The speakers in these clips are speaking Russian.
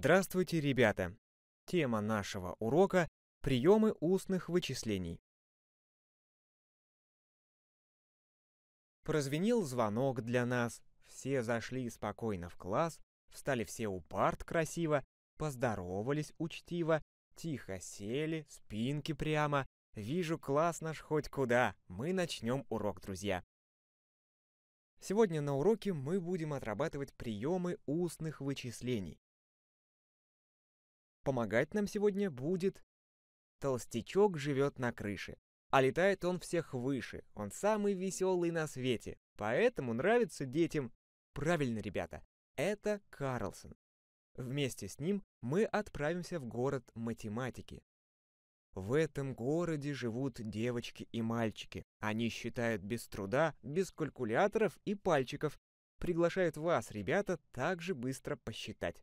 Здравствуйте, ребята! Тема нашего урока – приемы устных вычислений. Прозвенел звонок для нас, все зашли спокойно в класс, встали все у парт красиво, поздоровались учтиво, тихо сели, спинки прямо. Вижу, класс наш хоть куда, мы начнем урок, друзья. Сегодня на уроке мы будем отрабатывать приемы устных вычислений. Помогать нам сегодня будет... Толстячок живет на крыше, а летает он всех выше, он самый веселый на свете, поэтому нравится детям. Правильно, ребята, это Карлсон. Вместе с ним мы отправимся в город математики. В этом городе живут девочки и мальчики. Они считают без труда, без калькуляторов и пальчиков. Приглашают вас, ребята, также быстро посчитать.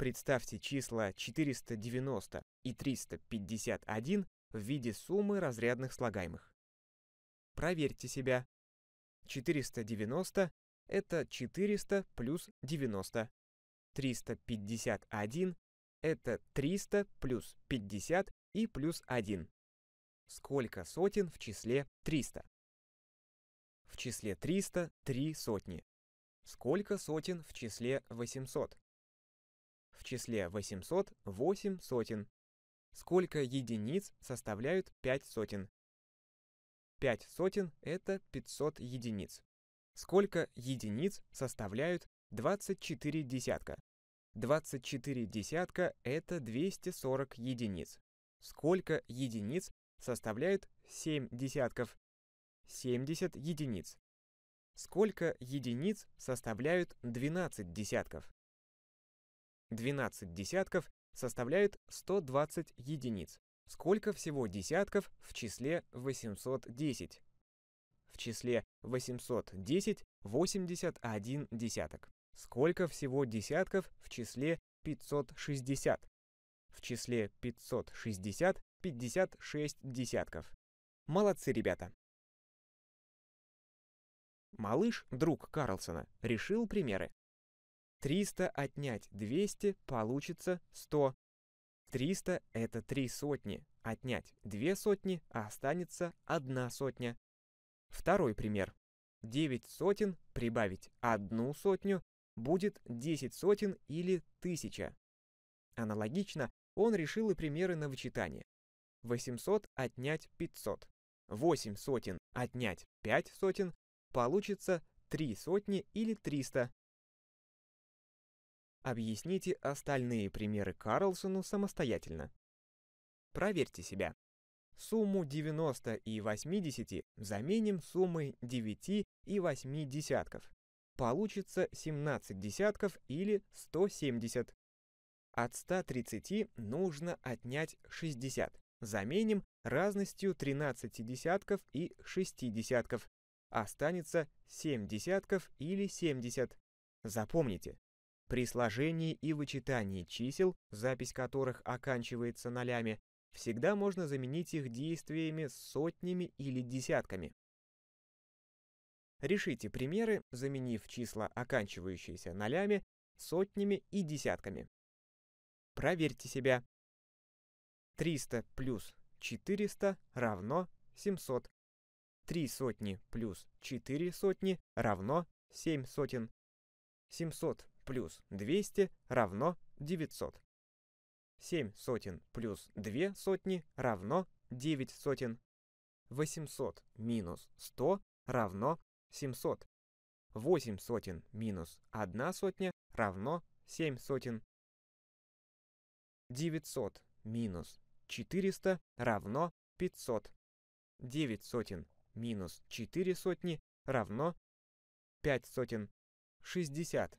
Представьте числа 490 и 351 в виде суммы разрядных слагаемых. Проверьте себя. 490 — это 400 плюс 90. 351 — это 300 плюс 50 и плюс 1. Сколько сотен в числе 300? В числе 300 — три сотни. Сколько сотен в числе 800? в числе 800 – 8 сотен. Сколько единиц составляют 5 сотен? 5 сотен – это 500 единиц. Сколько единиц составляют 24 десятка? 24 десятка – это 240 единиц. Сколько единиц составляют 7 десятков? 70 единиц. Сколько единиц составляют 12 десятков? 12 десятков составляют 120 единиц. Сколько всего десятков в числе 810? В числе 810 81 десяток. Сколько всего десятков в числе 560? В числе 560 56 десятков. Молодцы, ребята! Малыш, друг Карлсона, решил примеры. 300 отнять 200 получится 100. 300 – это 3 сотни. Отнять 2 сотни а останется 1 сотня. Второй пример. 9 сотен прибавить 1 сотню будет 10 сотен или 1000. Аналогично он решил и примеры на вычитание. 800 отнять 500. 8 сотен отнять 5 сотен получится 3 сотни или 300. Объясните остальные примеры Карлсону самостоятельно. Проверьте себя. Сумму 90 и 80 заменим суммой 9 и 8 десятков. Получится 17 десятков или 170. От 130 нужно отнять 60. Заменим разностью 13 десятков и 6 десятков. Останется 7 десятков или 70. Запомните, при сложении и вычитании чисел, запись которых оканчивается нолями, всегда можно заменить их действиями сотнями или десятками. Решите примеры, заменив числа, оканчивающиеся нолями, сотнями и десятками. Проверьте себя. 300 плюс 400 равно 700. 3 сотни плюс 4 сотни равно 7 сотен. 700 плюс 200 равно 900. 7 сотен плюс 2 сотни равно 9 сотен. 800 минус 100 равно 700. 8 сотен минус 1 сотня равно 7 сотен. 900 минус 400 равно 500. 9 сотен минус 4 сотни равно 5 сотен. 60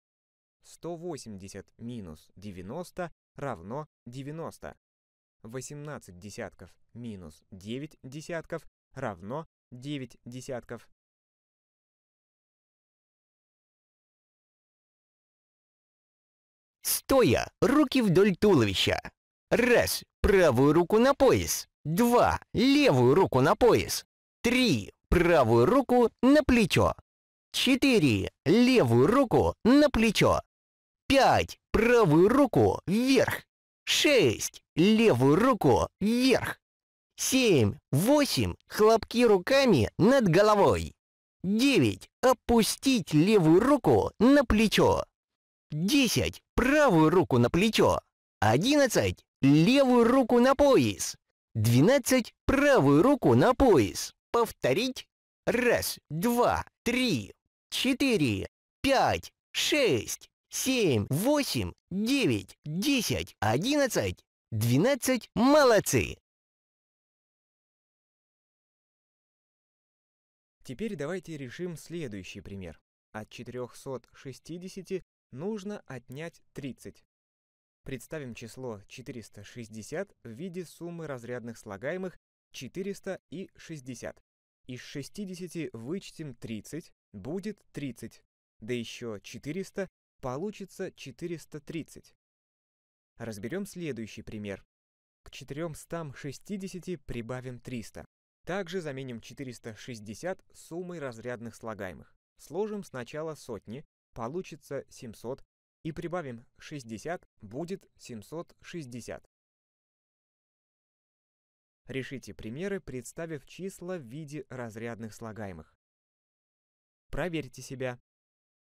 180 минус 90 равно 90. 18 десятков минус 9 десятков равно 9 десятков. Стоя, руки вдоль туловища. Раз, правую руку на пояс. Два, левую руку на пояс. Три, правую руку на плечо. Четыре, левую руку на плечо. Пять. Правую руку вверх. Шесть. Левую руку вверх. Семь. Восемь. Хлопки руками над головой. Девять. Опустить левую руку на плечо. Десять. Правую руку на плечо. Одиннадцать. Левую руку на пояс. Двенадцать. Правую руку на пояс. Повторить. Раз, два, три, четыре, пять, шесть семь, восемь, девять, десять, одиннадцать, двенадцать. Молодцы! Теперь давайте решим следующий пример. От 460 нужно отнять 30. Представим число 460 в виде суммы разрядных слагаемых 400 и 60. Из 60 вычтем 30, будет 30, да еще 400 получится 430. Разберем следующий пример. К 460 прибавим 300. Также заменим 460 суммой разрядных слагаемых. Сложим сначала сотни, получится 700, и прибавим 60, будет 760. Решите примеры, представив числа в виде разрядных слагаемых. Проверьте себя.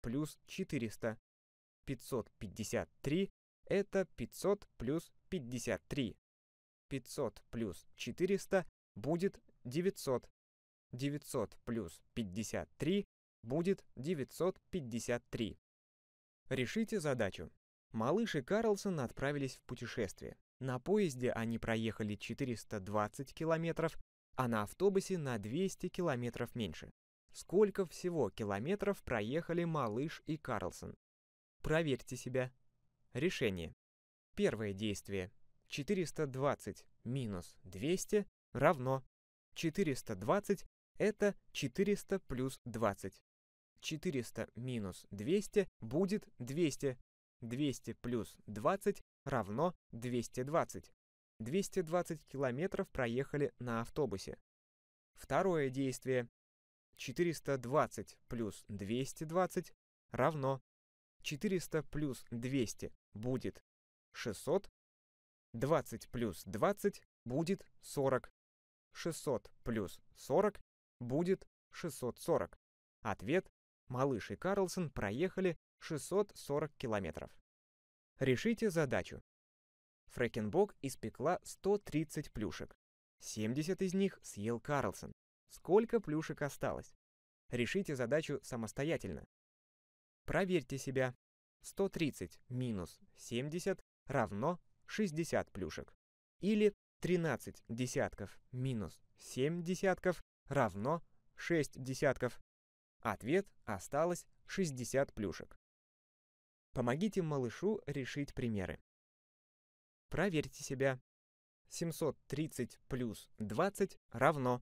плюс 400. 553 – это 500 плюс 53. 500 плюс 400 будет 900. 900 плюс 53 будет 953. Решите задачу. Малыш и Карлсон отправились в путешествие. На поезде они проехали 420 километров, а на автобусе на 200 километров меньше. Сколько всего километров проехали Малыш и Карлсон? Проверьте себя. Решение. Первое действие. 420 минус 200 равно 420 это 400 плюс 20. 400 минус 200 будет 200. 200 плюс 20 равно 220. 220 километров проехали на автобусе. Второе действие. 420 плюс 220 равно 400 плюс 200 будет 600, 20 плюс 20 будет 40, 600 плюс 40 будет 640. Ответ – Малыш и Карлсон проехали 640 километров. Решите задачу. Фрэкенбок испекла 130 плюшек. 70 из них съел Карлсон сколько плюшек осталось. Решите задачу самостоятельно. Проверьте себя. 130 минус 70 равно 60 плюшек. Или 13 десятков минус 7 десятков равно 6 десятков. Ответ осталось 60 плюшек. Помогите малышу решить примеры. Проверьте себя. 730 плюс 20 равно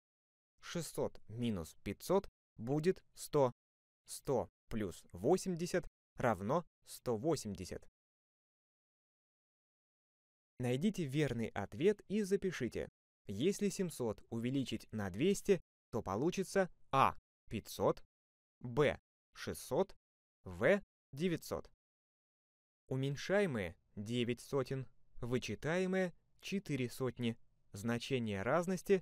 600 минус 500 будет 100. 100 плюс 80 равно 180. Найдите верный ответ и запишите. Если 700 увеличить на 200, то получится А 500, Б 600, В 900. Уменьшаемые 9 сотен, вычитаемые 4 сотни. Значение разности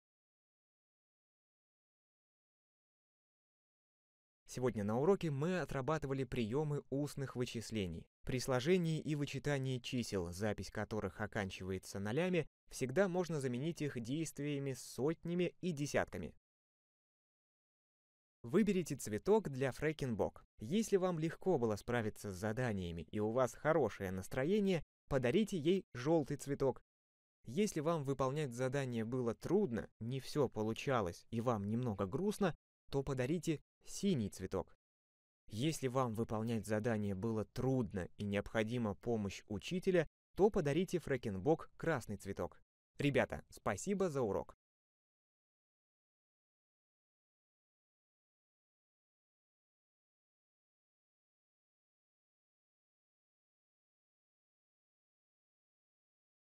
Сегодня на уроке мы отрабатывали приемы устных вычислений. При сложении и вычитании чисел, запись которых оканчивается нолями, всегда можно заменить их действиями сотнями и десятками. Выберите цветок для фрекенбок. Если вам легко было справиться с заданиями и у вас хорошее настроение, подарите ей желтый цветок. Если вам выполнять задание было трудно, не все получалось и вам немного грустно, то подарите синий цветок. Если вам выполнять задание было трудно и необходима помощь учителя, то подарите Фрэкенбок красный цветок. Ребята, спасибо за урок.